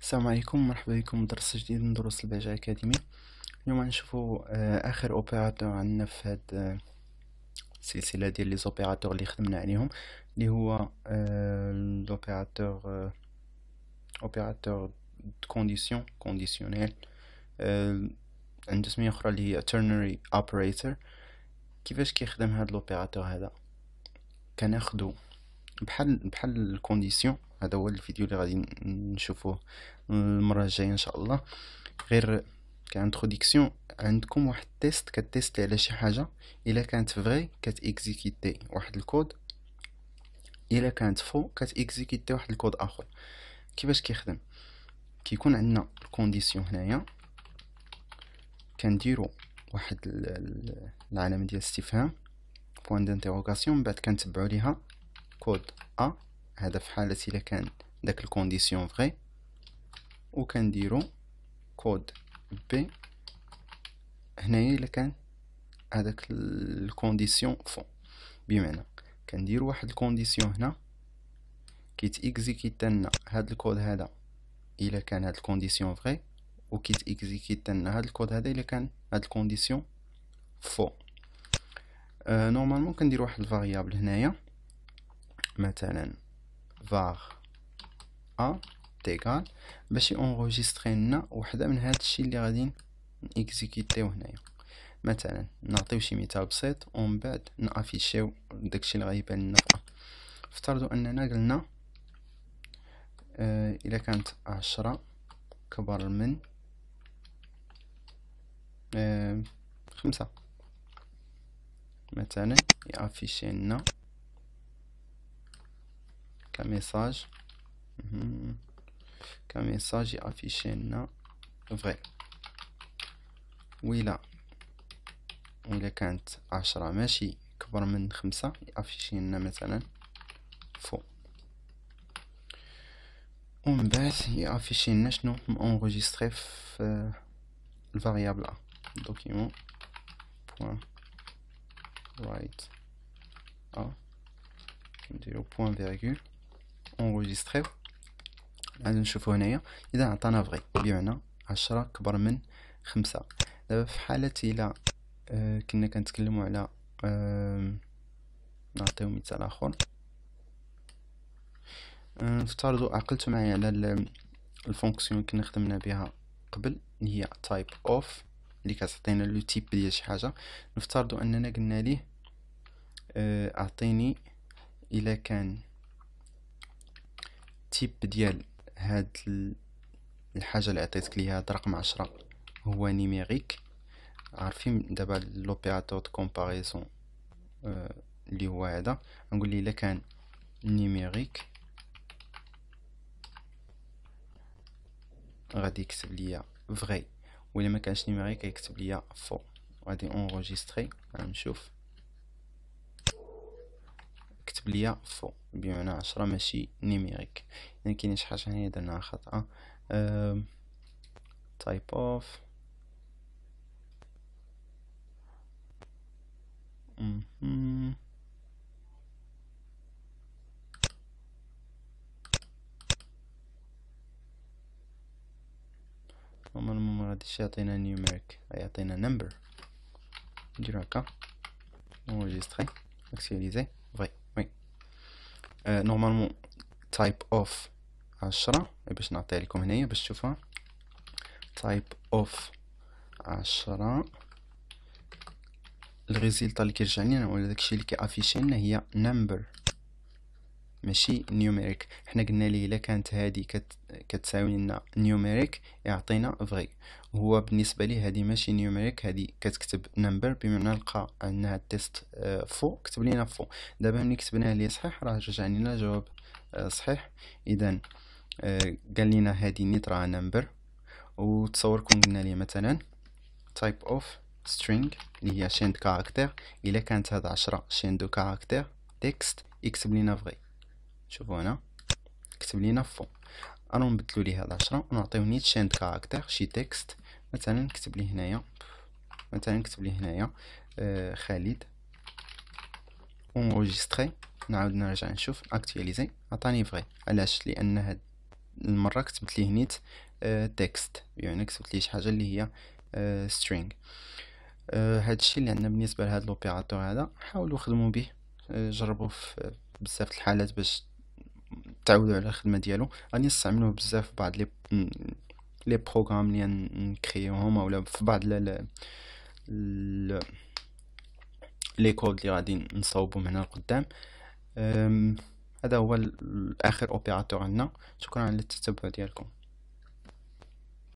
السلام عليكم مرحبا بكم درس جديد من دروس الباجا أكاديمي اليوم غنشوفو آه، آخر أوبيراتور عندنا في هاد آه، السلسلة ديال لي زوبيراتور اللي خدمنا عليهم اللي هو لوبيراتور أوبيراتور كونديسيون كونديسيونيل عندو سمية أخرى اللي هي ترنري اوبريتور كيفاش كيخدم هاد لوبيراتور هذا كناخدو بحال بحال الكونديسيون هذا هو الفيديو اللي غادي نشوفوه المره الجايه ان شاء الله غير كانتروديكسيون عندكم واحد التيست كتيست على شي حاجه الا كانت فري كتيكزيكيتي واحد الكود الا كانت فو كتيكزيكيتي واحد الكود اخر كيفاش كيخدم كيكون عندنا الكونديسيون هنايا كنديرو واحد العلامه ديال الاستفهام بوان دانتيغوكاسيون من بعد كنتبعو ليها كود ا هذا في حاله الا كان داك الكونديسيون فغي كنديرو كود بي هنايا الا كان هذاك الكونديسيون فو بمعنى كندير واحد الكونديسيون هنا كيتيكزيكيتا لنا هاد الكود هذا الا كان هاد الكونديسيون فغي وكيت اكزيكيت هاد الكود هذا الا كان هاد الكونديسيون فو أه نورمالمون كندير واحد الفاريابل هنايا مثلا var a تيكال باش اونغوجيستري لنا وحده من هاد الشيء اللي غادي نيكزيكيتيو هنايا مثلا نعطيو شي مثال بسيط ومن بعد نافيشيو داكشي اللي غايبان لنا افترضوا اننا قلنا اذا آه، الا كانت عشرة كبر من خمسة مثلا يافيشي لنا كميساج كميساج يافيشي لنا فغي ويلا ولا كانت عشرة ماشي كبر من خمسة يافيشي لنا مثلا فو ومن بعد يافيشي لنا شنو مونغوجيستري في الفاريابل ا دوكيمون point write A, نديرو point virgule enregistrer عاد نشوفو هنايا اذا عطانا فغي بمعنى عشرة كبر من خمسة دابا في حالة الى آه، كنا كنتكلمو على نعطيو مثال اخر آه، نفترضوا عقلتوا عقلتو معايا على الفونكسيون كنا خدمنا بها قبل اللي هي type of اللي كتعطينا لو تيب ديال شي حاجه نفترضوا اننا قلنا ليه آه، اعطيني الا كان تيب ديال هاد الحاجه اللي عطيتك ليها هاد رقم عشرة هو نيميريك عارفين دابا لوبيراتور دو كومباريزون آه، اللي هو هذا نقول ليه الا كان نيميريك غادي يكتب ليا فري و الا ما كانش نيميري كيكتب ليا فو غادي اونغوجيستري نشوف كتب ليا فو بمعنى عشرة ماشي نيميريك يعني شي حاجه هنايا درناها خطأ أه... تايب اوف عمر ما غاديش يعطينا نيوميريك يعطينا نمبر نديرو هكا انجستري اكسيليزي فري وي نورمالمون تايب اوف عشرة باش نعطيها لكم هنايا باش تشوفها تايب اوف عشرة الريزلت اللي كيرجع لينا ولا داكشي اللي كيافيشي لنا هي نمبر ماشي نيوميريك حنا قلنا ليه الا كانت هذه كت... كتساوي لنا نيوميريك يعطينا فغي هو بالنسبه ليه هذه ماشي نيوميريك هذه كتكتب نمبر بمعنى لقى انها تيست فو آه، كتب لينا فو دابا ملي كتبناه ليه صحيح راه رجع لنا جواب آه، صحيح اذا آه، قال لينا هذه راه نمبر وتصوركم كون قلنا ليه مثلا تايب اوف string اللي هي شين دو كاركتر الا كانت هاد عشرة شين دو كاركتر تكست يكتب لينا فغي شوفوا هنا كتب لينا فو انا نبدلو ليه هاد عشرة ونعطيو نيت شين كاركتير شي تكست مثلا نكتب ليه هنايا مثلا نكتب ليه هنايا آه خالد اونغوجيستري نعاود نرجع نشوف اكتواليزي عطاني فغي علاش لان هاد المره كتبت ليه نيت آه تكست يعني كتبت ليه شي حاجه اللي هي سترينغ آه, آه، هادشي اللي عندنا بالنسبه لهاد لوبيراتور هذا حاولوا خدموا به آه جربوا في آه، بزاف الحالات باش تعودوا على الخدمه ديالو غادي نستعملوه بزاف في بعض لي لي بروغرام لي نكريوهم اولا في بعض ل لي كود لي غادي نصاوبهم هنا لقدام هذا هو اخر اوبيراتور عندنا شكرا على التتبع ديالكم